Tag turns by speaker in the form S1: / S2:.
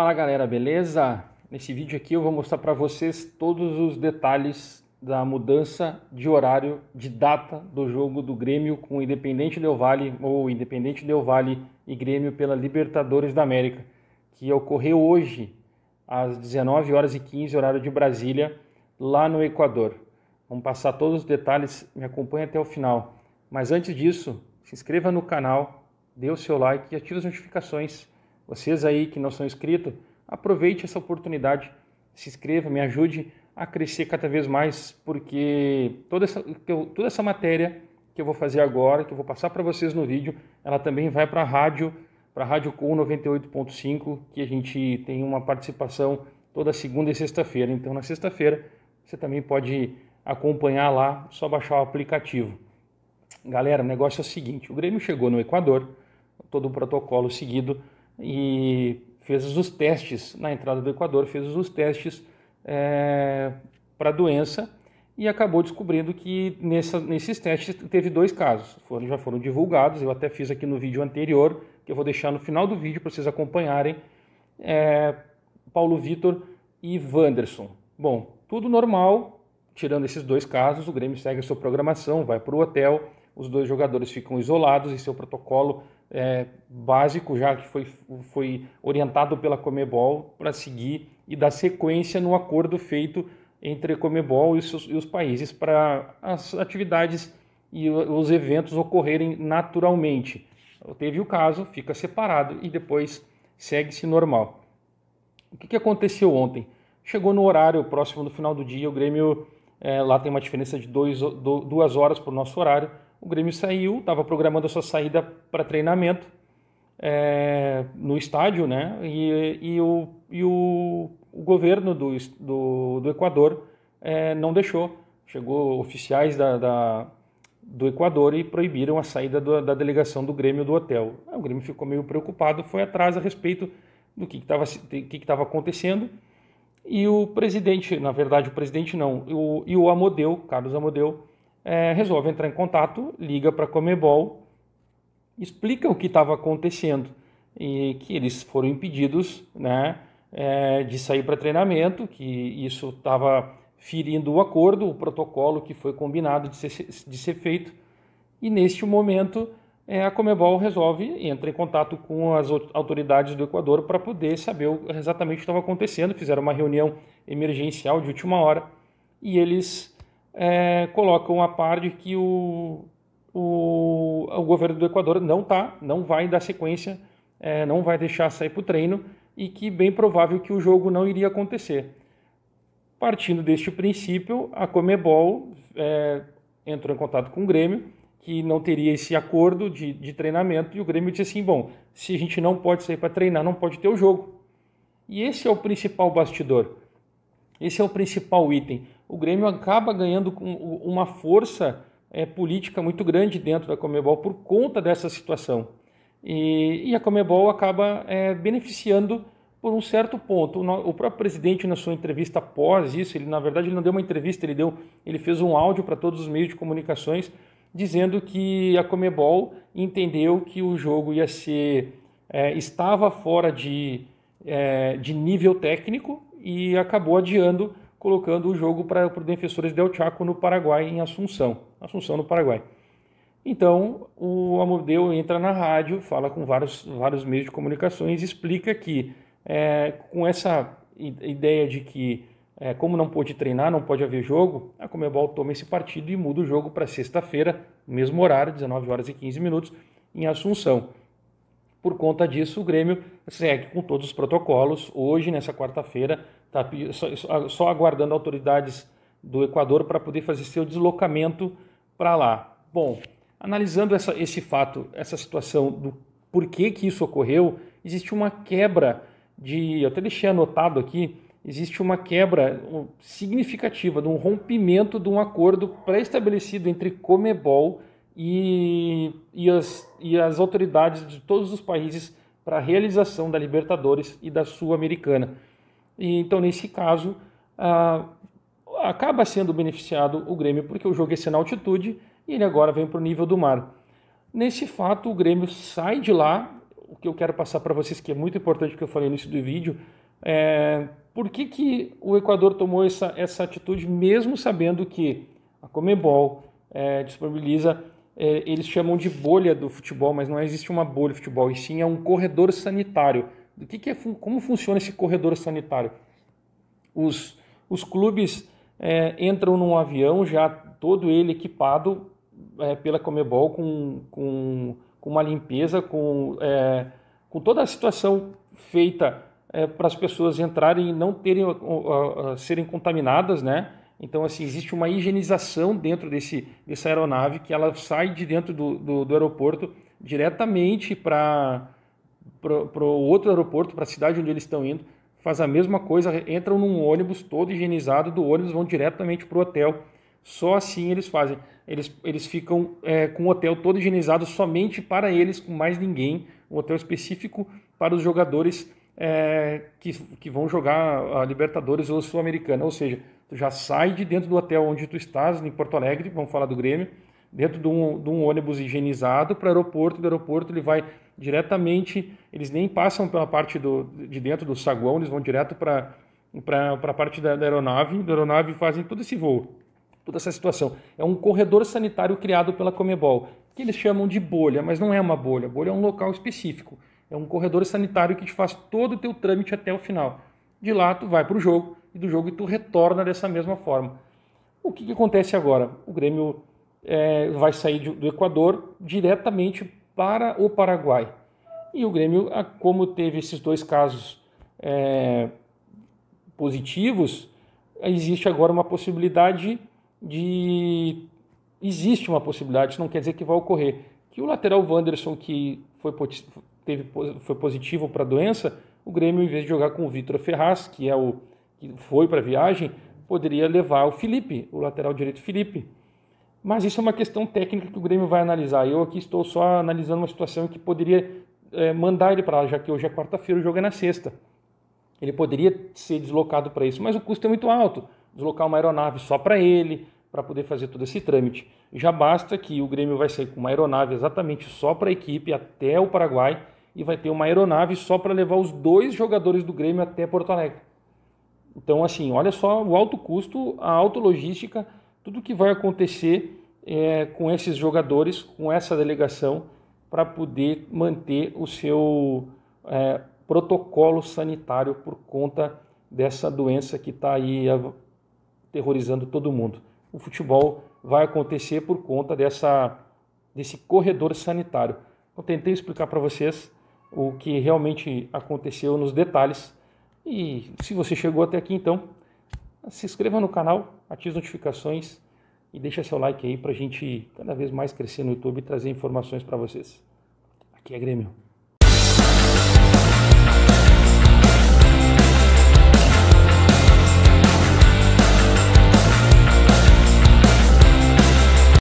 S1: Fala galera, beleza? Nesse vídeo aqui eu vou mostrar para vocês todos os detalhes da mudança de horário, de data do jogo do Grêmio com o Independente Del Valle ou Independente Del Valle e Grêmio pela Libertadores da América, que ocorreu hoje às 19 horas e 15 horário de Brasília, lá no Equador. Vamos passar todos os detalhes, me acompanhe até o final. Mas antes disso, se inscreva no canal, dê o seu like e ative as notificações vocês aí que não são inscritos, aproveite essa oportunidade, se inscreva, me ajude a crescer cada vez mais, porque toda essa, toda essa matéria que eu vou fazer agora, que eu vou passar para vocês no vídeo, ela também vai para a rádio, para a Rádio Com 98.5, que a gente tem uma participação toda segunda e sexta-feira. Então, na sexta-feira, você também pode acompanhar lá, só baixar o aplicativo. Galera, o negócio é o seguinte: o Grêmio chegou no Equador, todo o protocolo seguido e fez os testes na entrada do Equador, fez os testes é, para a doença e acabou descobrindo que nessa, nesses testes teve dois casos, foram, já foram divulgados, eu até fiz aqui no vídeo anterior, que eu vou deixar no final do vídeo para vocês acompanharem, é, Paulo Vitor e Wanderson. Bom, tudo normal, tirando esses dois casos, o Grêmio segue a sua programação, vai para o hotel, os dois jogadores ficam isolados em seu protocolo é, básico, já que foi, foi orientado pela Comebol para seguir e dar sequência no acordo feito entre a Comebol e os, e os países para as atividades e os eventos ocorrerem naturalmente. Teve o caso, fica separado e depois segue-se normal. O que, que aconteceu ontem? Chegou no horário próximo do final do dia, o Grêmio é, lá tem uma diferença de dois, do, duas horas para o nosso horário o Grêmio saiu, estava programando a sua saída para treinamento é, no estádio, né? E, e, o, e o, o governo do, do, do Equador é, não deixou. Chegou oficiais da, da, do Equador e proibiram a saída do, da delegação do Grêmio do hotel. O Grêmio ficou meio preocupado, foi atrás a respeito do que estava que que que acontecendo. E o presidente, na verdade, o presidente não, o, e o Amodeu, Carlos Amodeu, é, resolve entrar em contato, liga para a Comebol, explica o que estava acontecendo e que eles foram impedidos né, é, de sair para treinamento, que isso estava ferindo o acordo, o protocolo que foi combinado de ser, de ser feito. E neste momento é, a Comebol resolve entrar em contato com as autoridades do Equador para poder saber exatamente o que estava acontecendo. Fizeram uma reunião emergencial de última hora e eles é, colocam a par de que o, o, o governo do Equador não tá, não vai dar sequência, é, não vai deixar sair para o treino e que bem provável que o jogo não iria acontecer. Partindo deste princípio, a Comebol é, entrou em contato com o Grêmio, que não teria esse acordo de, de treinamento, e o Grêmio disse assim: bom, se a gente não pode sair para treinar, não pode ter o jogo. E esse é o principal bastidor. Esse é o principal item o Grêmio acaba ganhando uma força é, política muito grande dentro da Comebol por conta dessa situação. E, e a Comebol acaba é, beneficiando por um certo ponto. O próprio presidente, na sua entrevista após isso, ele na verdade ele não deu uma entrevista, ele, deu, ele fez um áudio para todos os meios de comunicações dizendo que a Comebol entendeu que o jogo ia ser é, estava fora de, é, de nível técnico e acabou adiando colocando o jogo para, o Defensores Del Chaco no Paraguai, em Assunção. Assunção, no Paraguai. Então, o Amodeu entra na rádio, fala com vários, vários meios de comunicações, explica que é, com essa ideia de que, é, como não pôde treinar, não pode haver jogo, a Comebol toma esse partido e muda o jogo para sexta-feira, mesmo horário, 19 horas e 15 minutos, em Assunção. Por conta disso, o Grêmio segue com todos os protocolos. Hoje, nessa quarta-feira, está só, aguardando autoridades do Equador para poder fazer seu deslocamento para lá. Bom, analisando essa, esse fato, essa situação do porquê que isso ocorreu, existe uma quebra de. Eu até deixei anotado aqui existe uma quebra significativa, de um rompimento de um acordo pré-estabelecido entre Comebol e, e, as, e as autoridades de todos os países para a realização da Libertadores e da Sul-Americana. E, então, nesse caso, ah, acaba sendo beneficiado o Grêmio, porque o jogo é ser na altitude e ele agora vem para o nível do mar. Nesse fato, o Grêmio sai de lá. O que eu quero passar para vocês, que é muito importante que eu falei no início do vídeo, é por que, que o Equador tomou essa, essa atitude, mesmo sabendo que a Comebol é, disponibiliza é, eles chamam de bolha do futebol, mas não existe uma bolha de futebol, e sim é um corredor sanitário. O que, que é, como funciona esse corredor sanitário? Os, os clubes é, entram num avião já todo ele equipado é, pela Comebol com, com, com uma limpeza, com, é, com toda a situação feita é, para as pessoas entrarem e não terem, uh, uh, serem contaminadas, né? Então, assim, existe uma higienização dentro desse, dessa aeronave que ela sai de dentro do, do, do aeroporto diretamente para o outro aeroporto, para a cidade onde eles estão indo, faz a mesma coisa, entram num ônibus todo higienizado, do ônibus vão diretamente para o hotel. Só assim eles fazem. Eles, eles ficam é, com o hotel todo higienizado somente para eles, com mais ninguém. Um hotel específico para os jogadores é, que, que vão jogar a Libertadores ou Sul-Americana. Ou seja, tu já sai de dentro do hotel onde tu estás, em Porto Alegre, vamos falar do Grêmio, dentro de um, de um ônibus higienizado para o aeroporto, do aeroporto ele vai diretamente, eles nem passam pela parte do, de dentro do saguão, eles vão direto para a parte da, da aeronave, da aeronave fazem todo esse voo, toda essa situação. É um corredor sanitário criado pela Comebol, que eles chamam de bolha, mas não é uma bolha, bolha é um local específico. É um corredor sanitário que te faz todo o teu trâmite até o final. De lá tu vai para o jogo, e do jogo e tu retorna dessa mesma forma. O que, que acontece agora? O Grêmio é, vai sair de, do Equador diretamente para o Paraguai. E o Grêmio, como teve esses dois casos é, positivos, existe agora uma possibilidade de. Existe uma possibilidade, isso não quer dizer que vai ocorrer. Que o lateral Wanderson, que foi, teve, foi positivo para a doença, o Grêmio, em vez de jogar com o Vitor Ferraz, que é o que foi para a viagem, poderia levar o Felipe, o lateral direito Felipe. Mas isso é uma questão técnica que o Grêmio vai analisar. Eu aqui estou só analisando uma situação que poderia é, mandar ele para lá, já que hoje é quarta-feira, o jogo é na sexta. Ele poderia ser deslocado para isso, mas o custo é muito alto. Deslocar uma aeronave só para ele, para poder fazer todo esse trâmite. Já basta que o Grêmio vai sair com uma aeronave exatamente só para a equipe até o Paraguai e vai ter uma aeronave só para levar os dois jogadores do Grêmio até Porto Alegre. Então, assim, olha só o alto custo, a autologística, tudo que vai acontecer é, com esses jogadores, com essa delegação, para poder manter o seu é, protocolo sanitário por conta dessa doença que está aí aterrorizando todo mundo. O futebol vai acontecer por conta dessa, desse corredor sanitário. Eu tentei explicar para vocês o que realmente aconteceu nos detalhes e se você chegou até aqui, então, se inscreva no canal, ative as notificações e deixa seu like aí para a gente cada vez mais crescer no YouTube e trazer informações para vocês. Aqui é Grêmio.